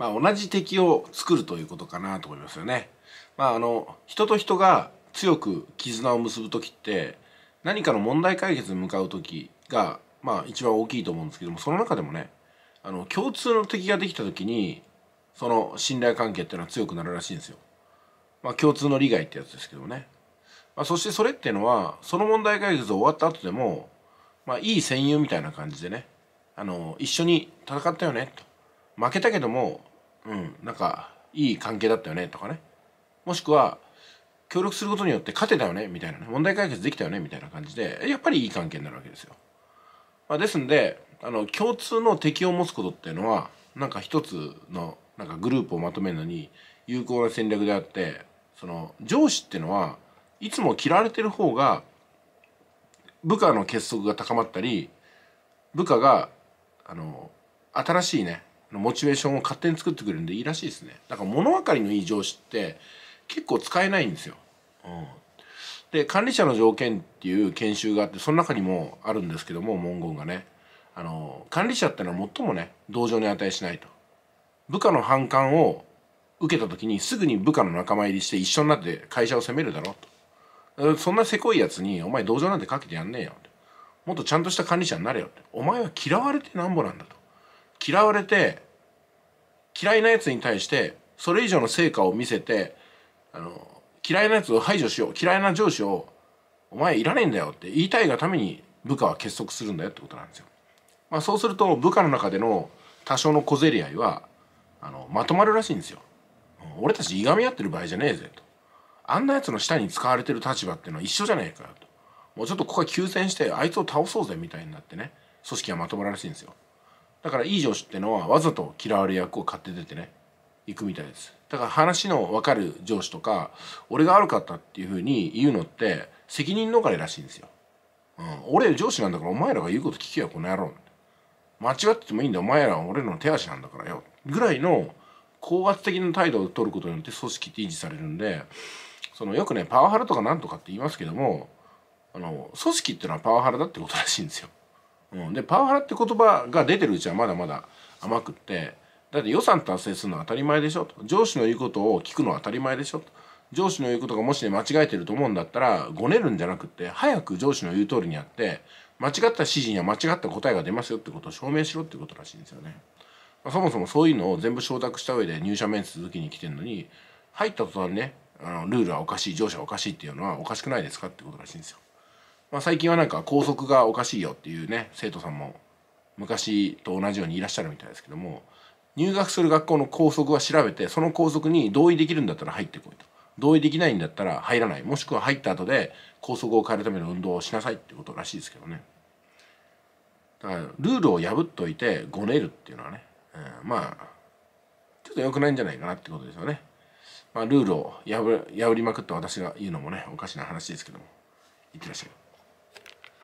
まあ、同じ敵を作るということかなと思いますよね。まあ、あの人と人が強く絆を結ぶ時って何かの問題解決に向かう時が、まあ、一番大きいと思うんですけどもその中でもねあの共通の敵ができた時にその信頼関係っていうのは強くなるらしいんですよ。まあ、共通の利害ってやつですけどね。まあ、そしてそれっていうのはその問題解決終わった後でも、まあ、いい戦友みたいな感じでねあの一緒に戦ったよねと負けたけどもうんなんかいい関係だったよねとかねもしくは協力することによって勝てたよねみたいなね問題解決できたよねみたいな感じでやっぱりいい関係になるわけですよ。まあ、ですんであの共通の敵を持つことっていうのはなんか一つのなんかグループをまとめるのに有効な戦略であってその上司っていうのはいつも嫌われてる方が部下の結束が高まったり部下があの新しいねモチベーションを勝手に作ってくれるんでいいらしいですねだから物分かりのいい上司って結構使えないんですよ、うん、で管理者の条件っていう研修があってその中にもあるんですけども文言がねあの管理者ってのは最もね同情に値しないと部下の反感を受けた時にすぐに部下の仲間入りして一緒になって会社を責めるだろうとそんなせこいやつにお前同情なんてかけてやんねえよもっとちゃんとした管理者になれよってお前は嫌われてなんぼなんだと嫌われて嫌いなやつに対してそれ以上の成果を見せてあの嫌いなやつを排除しよう嫌いな上司をお前いらねえんだよって言いたいがために部下は結束するんだよってことなんですよ。まあ、そうすると部下の中での多少の小競り合いはあのまとまるらしいんですよ。俺たちいがみ合ってる場合じゃねえぜと。あんなやつの下に使われてる立場っていうのは一緒じゃねえかよと。もうちょっとここは休戦してあいつを倒そうぜみたいになってね組織はまとまるらしいんですよ。だからいい上司ってのはわざと嫌われ役を買って出てね行くみたいですだから話の分かる上司とか俺が悪かったっていうふうに言うのって責任逃れらしいんですよ、うん、俺上司なんだからお前らが言うこと聞けよこの野郎間違っててもいいんだお前らは俺の手足なんだからよぐらいの高圧的な態度を取ることによって組織って維持されるんでそのよくねパワハラとかなんとかって言いますけどもあの組織っていうのはパワハラだってことらしいんですようん、でパワハラって言葉が出てるうちはまだまだ甘くってだって予算達成するのは当たり前でしょと上司の言うことを聞くのは当たり前でしょと上司の言うことがもし、ね、間違えてると思うんだったらごねるんじゃなくて早く上司の言う通りにやって間違った指示には間違った答えが出ますよってことを証明しろってことらしいんですよね。まあ、そもそもそういうのを全部承諾した上で入社面接続きに来てるのに入った途端ねあのルールはおかしい上司はおかしいっていうのはおかしくないですかってことらしいんですよ。まあ、最近はなんか校則がおかしいよっていうね生徒さんも昔と同じようにいらっしゃるみたいですけども入学する学校の校則は調べてその校則に同意できるんだったら入ってこいと同意できないんだったら入らないもしくは入った後で校則を変えるための運動をしなさいってことらしいですけどねだからルールを破っといてごねるっていうのはね、うん、まあちょっと良くないんじゃないかなってことですよねまあルールを破りまくった私が言うのもねおかしな話ですけどもいってらっしゃい